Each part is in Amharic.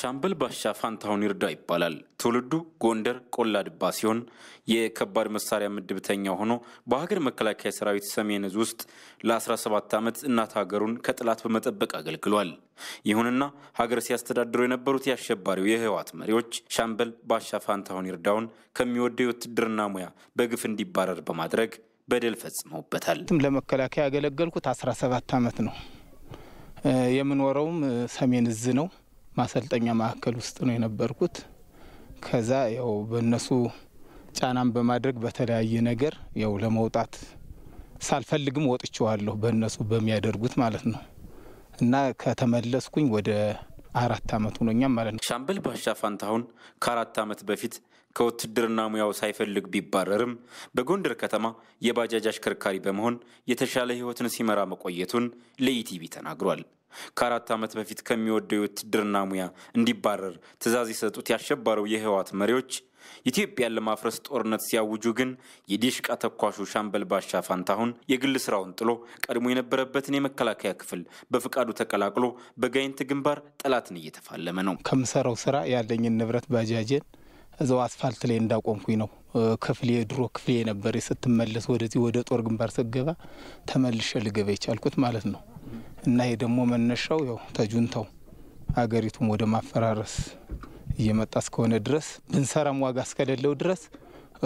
ሻምበል ባሻ ፋንታሁን ይርዳ ይባላል። ትውልዱ ጎንደር ቆላ ድባ ሲሆን የከባድ መሳሪያ ምድብተኛ ሆኖ በሀገር መከላከያ ሰራዊት ሰሜን እዝ ውስጥ ለ17 ዓመት እናት ሀገሩን ከጥላት በመጠበቅ አገልግሏል። ይሁንና ሀገር ሲያስተዳድሩ የነበሩት የአሸባሪው የህወሓት መሪዎች ሻምበል ባሻ ፋንታሁን ይርዳውን ከሚወደው የውትድርና ሙያ በግፍ እንዲባረር በማድረግ በደል ፈጽመውበታል። ለመከላከያ ያገለገልኩት 17 ዓመት ነው። የምኖረውም ሰሜን እዝ ነው። ማሰልጠኛ ማዕከል ውስጥ ነው የነበርኩት። ከዛ ያው በእነሱ ጫናን በማድረግ በተለያየ ነገር ያው ለመውጣት ሳልፈልግም ወጥቼዋለሁ፣ በእነሱ በሚያደርጉት ማለት ነው እና ከተመለስኩኝ ወደ አራት ዓመት ሆኖኛል ማለት ነው። ሻምበል ባሻ ፋንታሁን ከአራት ዓመት በፊት ከውትድርና ሙያው ሳይፈልግ ቢባረርም በጎንደር ከተማ የባጃጅ አሽከርካሪ በመሆን የተሻለ ህይወትን ሲመራ መቆየቱን ለኢቲቪ ተናግሯል። ከአራት ዓመት በፊት ከሚወደው የውትድርና ሙያ እንዲባረር ትእዛዝ የሰጡት ያሸባረው የህወሓት መሪዎች ኢትዮጵያን ለማፍረስ ጦርነት ሲያውጁ ግን የዲሽቃ ተኳሹ ሻምበል ባሻ ፋንታሁን የግል ስራውን ጥሎ ቀድሞ የነበረበትን የመከላከያ ክፍል በፍቃዱ ተቀላቅሎ በጋይንት ግንባር ጠላትን እየተፋለመ ነው። ከምሰራው ስራ ያለኝን ንብረት ባጃጀን እዛው አስፋልት ላይ እንዳቆምኩኝ ነው። ክፍሌ የድሮ ክፍሌ የነበረ ስትመለስ ወደዚህ ወደ ጦር ግንባር ስገባ ተመልሼ ልገባ የቻልኩት ማለት ነው። እና ይሄ ደግሞ መነሻው ያው ተጁንታው አገሪቱም ወደ ማፈራረስ እየመጣ እስከሆነ ድረስ ብንሰራም ዋጋ እስከሌለው ድረስ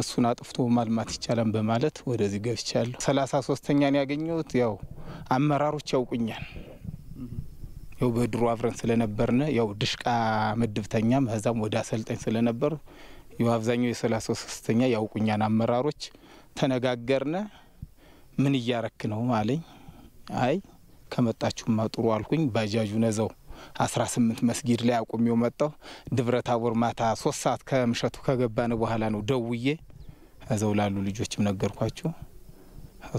እሱን አጥፍቶ ማልማት ይቻላል በማለት ወደዚህ ገብቻለሁ። ሰላሳ ሶስተኛን ያገኘሁት ያው አመራሮች ያውቁኛል። ያው በድሮ አብረን ስለነበርነ ያው ድሽቃ ምድብተኛም ከዛም ወደ አሰልጣኝ ስለነበር ያው አብዛኛው የሰላሳ ሶስተኛ ያውቁኛን አመራሮች። ተነጋገርነ ምን እያረክ ነው አለኝ። አይ ከመጣችሁማ ጥሩ አልኩኝ። ባጃጁ ነዘው አስራ ስምንት መስጊድ ላይ አቁሜው መጣሁ። ደብረ ታቦር ማታ ሶስት ሰዓት ከምሸቱ ከገባን በኋላ ነው ደውዬ እዛው ላሉ ልጆችም ነገርኳቸው።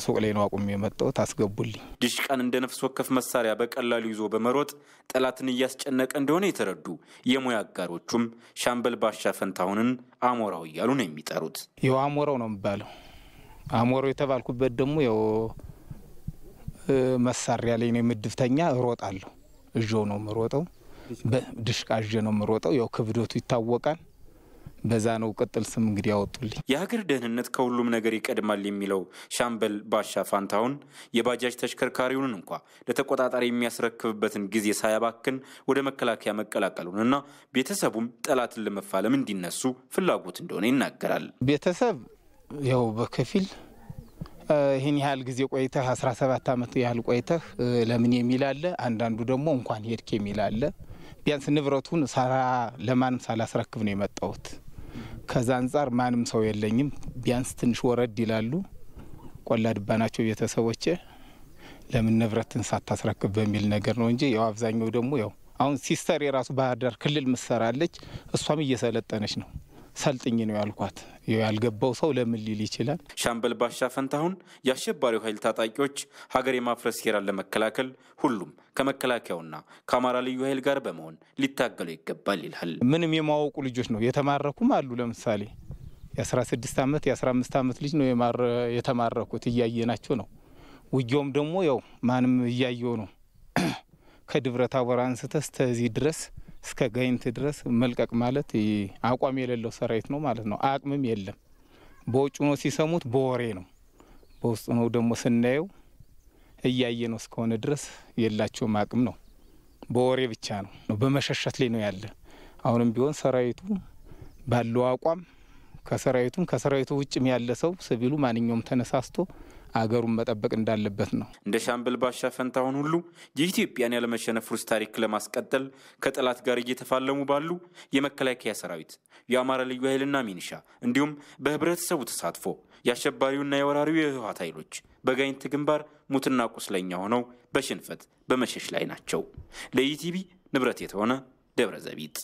ሱቅ ላይ ነው አቁሜ የመጣሁት፣ አስገቡልኝ። ድሽቃን እንደ ነፍስ ወከፍ መሳሪያ በቀላሉ ይዞ በመሮጥ ጠላትን እያስጨነቀ እንደሆነ የተረዱ የሙያ አጋሮቹም ሻምበል ባሻ ፈንታሁንን አሞራው እያሉ ነው የሚጠሩት። ያው አሞራው ነው የሚባለው። አሞራው የተባልኩበት ደግሞ ያው መሳሪያ ላይ ነው የምድብተኛ እሮጣለሁ። እጆ ነው ምሮጠው፣ ድሽቃ እዤ ነው ምሮጠው። ያው ክብደቱ ይታወቃል። በዛ ነው ቅጥል ስም እንግዲህ ያወጡልኝ። የሀገር ደህንነት ከሁሉም ነገር ይቀድማል የሚለው ሻምበል ባሻ ፋንታሁን የባጃጅ ተሽከርካሪውን እንኳ ለተቆጣጣሪ የሚያስረክብበትን ጊዜ ሳያባክን ወደ መከላከያ መቀላቀሉን እና ቤተሰቡም ጠላትን ለመፋለም እንዲነሱ ፍላጎት እንደሆነ ይናገራል። ቤተሰብ ያው በከፊል ይህን ያህል ጊዜ ቆይተህ 17 ዓመት ያህል ቆይተህ ለምን የሚል አለ። አንዳንዱ ደግሞ እንኳን ሄድክ የሚል አለ። ቢያንስ ንብረቱን ሳራ ለማንም ሳላስረክብ ነው የመጣሁት። ከዛ አንጻር ማንም ሰው የለኝም። ቢያንስ ትንሽ ወረድ ይላሉ ቆላ ናቸው ቤተሰቦቼ። ለምን ንብረትን ሳታስረክብ በሚል ነገር ነው እንጂ ያው አብዛኛው ደግሞ ያው አሁን ሲስተር የራሱ ባህር ዳር ክልል ምሰራለች። እሷም እየሰለጠነች ነው ሰልጥኝ ነው ያልኳት። ያልገባው ሰው ለምን ሊል ይችላል? ሻምበል ባሻ ፈንታሁን የአሸባሪው ኃይል ታጣቂዎች ሀገር የማፍረስ ሴራን ለመከላከል ሁሉም ከመከላከያውና ከአማራ ልዩ ኃይል ጋር በመሆን ሊታገሉ ይገባል ይላል። ምንም የማወቁ ልጆች ነው የተማረኩም አሉ። ለምሳሌ የ16 ዓመት የ15 ዓመት ልጅ ነው የተማረኩት። እያየናቸው ነው። ውጊያውም ደግሞ ያው ማንም እያየው ነው። ከድብረ ታቦር አንስተ እስከዚህ ድረስ እስከ ጋይንት ድረስ መልቀቅ ማለት አቋም የሌለው ሰራዊት ነው ማለት ነው። አቅምም የለም። በውጭ ነው ሲሰሙት በወሬ ነው፣ በውስጡ ነው ደግሞ ስናየው እያየ ነው እስከሆነ ድረስ የላቸውም አቅም ነው። በወሬ ብቻ ነው፣ በመሸሸት ላይ ነው ያለ። አሁንም ቢሆን ሰራዊቱ ባለው አቋም ከሰራዊቱም ከሰራዊቱ ውጭም ያለ ሰው ሲቪሉ ማንኛውም ተነሳስቶ አገሩን መጠበቅ እንዳለበት ነው። እንደ ሻምበል ባሻ ፈንታሁን ሁሉ የኢትዮጵያን ያለመሸነፍ ሩስ ታሪክ ለማስቀጠል ከጠላት ጋር እየተፋለሙ ባሉ የመከላከያ ሰራዊት፣ የአማራ ልዩ ኃይልና ሚኒሻ እንዲሁም በህብረተሰቡ ተሳትፎ የአሸባሪውና የወራሪው የህወሓት ኃይሎች በጋይንት ግንባር ሙትና ቁስለኛ ሆነው በሽንፈት በመሸሽ ላይ ናቸው። ለኢቲቪ ንብረት የተሆነ ደብረ ዘቢጥ